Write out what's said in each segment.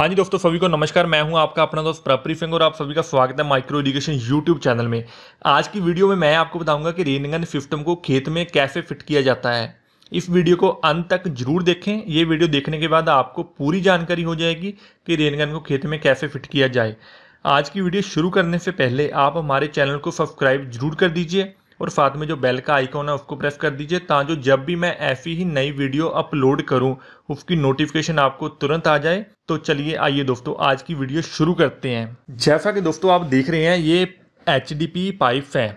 हाँ जी दोस्तों सभी को नमस्कार मैं हूं आपका अपना दोस्त प्रपरी सिंह और आप सभी का स्वागत है माइक्रो इरीगेशन यूट्यूब चैनल में आज की वीडियो में मैं आपको बताऊंगा कि रेनगन सिस्टम को खेत में कैसे फिट किया जाता है इस वीडियो को अंत तक जरूर देखें ये वीडियो देखने के बाद आपको पूरी जानकारी हो जाएगी कि रेनगन को खेत में कैसे फिट किया जाए आज की वीडियो शुरू करने से पहले आप हमारे चैनल को सब्सक्राइब जरूर कर दीजिए और साथ में जो बेल का आइकॉन है उसको प्रेस कर दीजिए ताकि जब भी मैं ऐसी ही नई वीडियो अपलोड करूं उसकी नोटिफिकेशन आपको तुरंत आ जाए तो चलिए आइए दोस्तों आज की वीडियो शुरू करते हैं जैसा कि दोस्तों आप देख रहे हैं ये एच पाइप है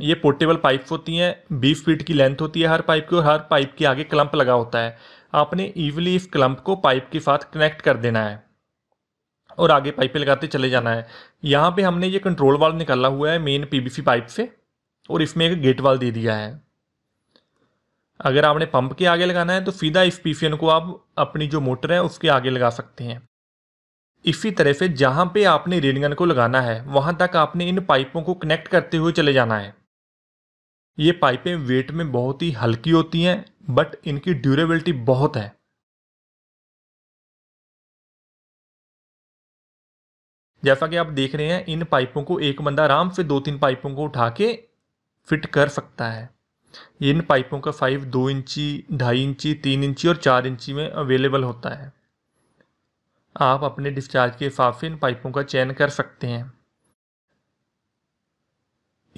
ये पोर्टेबल पाइप होती हैं बीस फीट की लेंथ होती है हर पाइप की और हर पाइप के आगे क्लम्प लगा होता है आपने ईवली इस क्लम्प को पाइप के साथ कनेक्ट कर देना है और आगे पाइपें लगाते चले जाना है यहाँ पे हमने ये कंट्रोल वाल्व निकाला हुआ है मेन पीबीसी पाइप से और इसमें एक गेट वाल दे दिया है अगर आपने पंप के आगे लगाना है तो सीधा इस पीफियन को आप अपनी जो मोटर है उसके आगे लगा सकते हैं इसी तरह से जहाँ पे आपने रेलगन को लगाना है वहाँ तक आपने इन पाइपों को कनेक्ट करते हुए चले जाना है ये पाइपें वेट में बहुत ही हल्की होती हैं बट इनकी ड्यूरेबिलिटी बहुत है जैसा कि आप देख रहे हैं इन पाइपों को एक बंदा आराम से दो तीन पाइपों को उठा के फिट कर सकता है इन पाइपों का फाइव दो इंची ढाई इंची तीन इंची और चार इंची में अवेलेबल होता है आप अपने डिस्चार्ज के हिसाब से इन पाइपों का चयन कर सकते हैं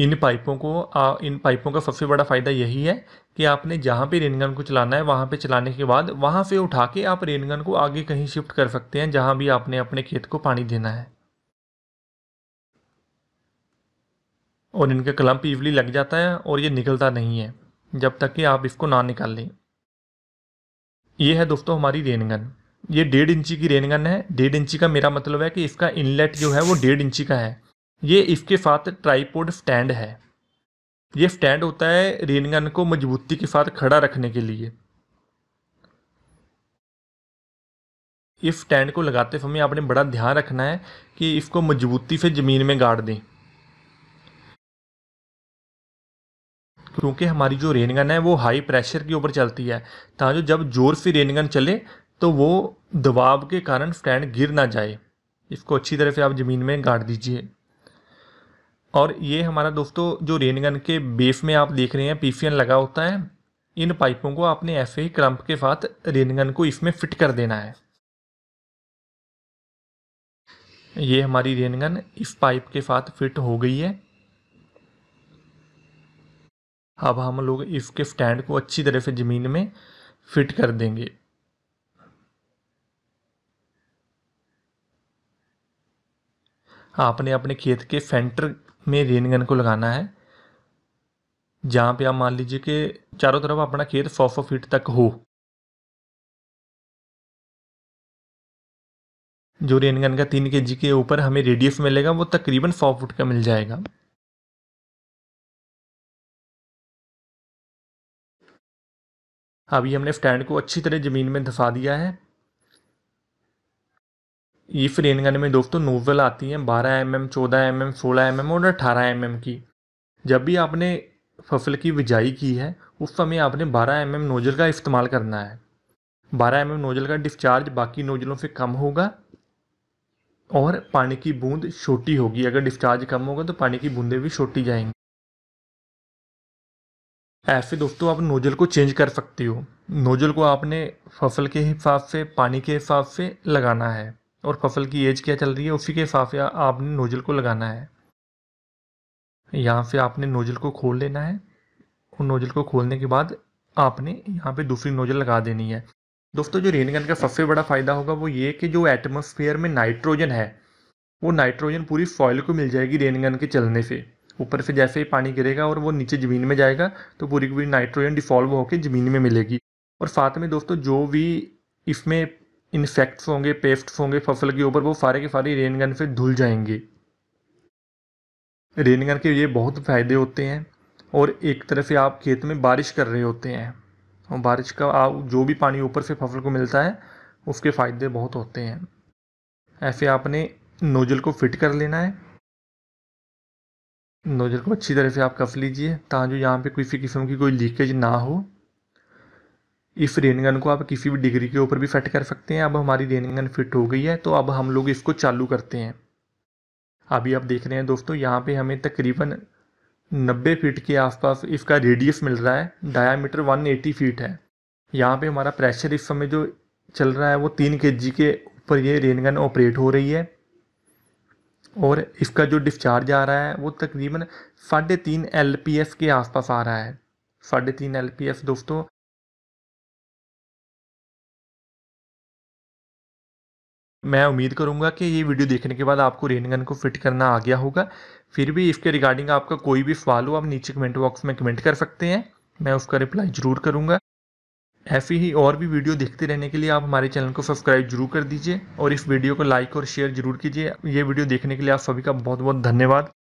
इन पाइपों को आ, इन पाइपों का सबसे बड़ा फ़ायदा यही है कि आपने जहाँ पे रेनगन को चलाना है वहाँ पे चलाने के बाद वहाँ से उठा के आप रेनगन को आगे कहीं शिफ्ट कर सकते हैं जहाँ भी आपने अपने खेत को पानी देना है और इनका क्लम्प ईवली लग जाता है और ये निकलता नहीं है जब तक कि आप इसको ना निकाल लें ये है दोस्तों हमारी रेनगन ये डेढ़ इंची की रेनगन है डेढ़ इंची का मेरा मतलब है कि इसका इनलेट जो है वो डेढ़ इंची का है ये इसके साथ ट्राईपोड स्टैंड है ये स्टैंड होता है रेनगन को मजबूती के साथ खड़ा रखने के लिए इस स्टैंड को लगाते समय आपने बड़ा ध्यान रखना है कि इसको मजबूती से ज़मीन में गाड़ दें क्योंकि हमारी जो रेनगन है वो हाई प्रेशर के ऊपर चलती है ताकि जब ज़ोर से रेनगन चले तो वो दबाव के कारण स्टैंड गिर ना जाए इसको अच्छी तरह से आप ज़मीन में गाड़ दीजिए और ये हमारा दोस्तों जो रेनगन के बेफ में आप देख रहे हैं पीफियन लगा होता है इन पाइपों को आपने ऐसे ही क्रम्प के साथ रेनगन को इसमें फिट कर देना है ये हमारी रेनगन इस पाइप के साथ फिट हो गई है अब हम लोग इसके स्टैंड को अच्छी तरह से ज़मीन में फिट कर देंगे आपने अपने खेत के सेंटर में रेनगन को लगाना है जहाँ पे आप मान लीजिए कि चारों तरफ अपना खेत सौ सौ फीट तक हो जो रेनगन का तीन के जी के ऊपर हमें रेडियस मिलेगा वो तकरीबन सौ फुट का मिल जाएगा हाँ, अभी हमने स्टैंड को अच्छी तरह ज़मीन में धसा दिया है ये फ्रेन गन में दोस्तों नोवल आती हैं 12 एम एम चौदह एम एम सोलह एम एम और अठारह एम एम की जब भी आपने फसल की बिजाई की है उस समय आपने 12 एम एम नोजल का इस्तेमाल करना है 12 एम एम नोजल का डिस्चार्ज बाकी नोजलों से कम होगा और पानी की बूंद छोटी होगी अगर डिस्चार्ज कम होगा तो पानी की बूंदें भी छोटी जाएंगी ऐसे दोस्तों आप नोज़ल को चेंज कर सकते हो नोज़ल को आपने फसल के हिसाब से पानी के हिसाब से लगाना है और फसल की एज क्या चल रही है उसी के हिसाब से आपने नोज़ल को लगाना है यहाँ से आपने नोज़ल को खोल लेना है और नोज़ल को खोलने के बाद आपने यहाँ पे दूसरी नोज़ल लगा देनी है दोस्तों जो रेनगन का सबसे बड़ा फ़ायदा होगा वो ये कि जो एटमोसफियर में नाइट्रोजन है वो नाइट्रोजन पूरी सॉइल को मिल जाएगी रेनगन के चलने से ऊपर से जैसे ही पानी गिरेगा और वो नीचे ज़मीन में जाएगा तो पूरी पूरी नाइट्रोजन डिफॉल्व होकर ज़मीन में मिलेगी और साथ में दोस्तों जो भी इसमें इन्फेक्ट्स होंगे पेस्ट्स होंगे फसल के ऊपर वो सारे के सारे रेन गन से धुल जाएंगे रेन गन के ये बहुत फ़ायदे होते हैं और एक तरह से आप खेत में बारिश कर रहे होते हैं और बारिश का आप जो भी पानी ऊपर से फसल को मिलता है उसके फ़ायदे बहुत होते हैं ऐसे आपने नोज़ल को फिट कर लेना है नोजल को अच्छी तरह से आप कफ लीजिए ताकि यहाँ पे किसी किस्म की कोई लीकेज ना हो इस रेनगन को आप किसी भी डिग्री के ऊपर भी फिट कर सकते हैं अब हमारी रेनगन फिट हो गई है तो अब हम लोग इसको चालू करते हैं अभी आप देख रहे हैं दोस्तों यहाँ पे हमें तकरीबन 90 फीट के आसपास इसका रेडियस मिल रहा है डायामीटर 180 फीट है यहाँ पे हमारा प्रेशर इस समय जो चल रहा है वो तीन के जी के ऊपर ये रेनगन ऑपरेट हो रही है और इसका जो डिस्चार्ज आ रहा है वो तकरीबन साढ़े तीन एल के आसपास आ रहा है साढ़े तीन एल दोस्तों मैं उम्मीद करूंगा कि ये वीडियो देखने के बाद आपको रेन गन को फिट करना आ गया होगा फिर भी इसके रिगार्डिंग आपका कोई भी सवाल हो आप नीचे कमेंट बॉक्स में कमेंट कर सकते हैं मैं उसका रिप्लाई ज़रूर करूंगा ऐसी ही और भी वीडियो देखते रहने के लिए आप हमारे चैनल को सब्सक्राइब जरूर कर दीजिए और इस वीडियो को लाइक और शेयर जरूर कीजिए ये वीडियो देखने के लिए आप सभी का बहुत बहुत धन्यवाद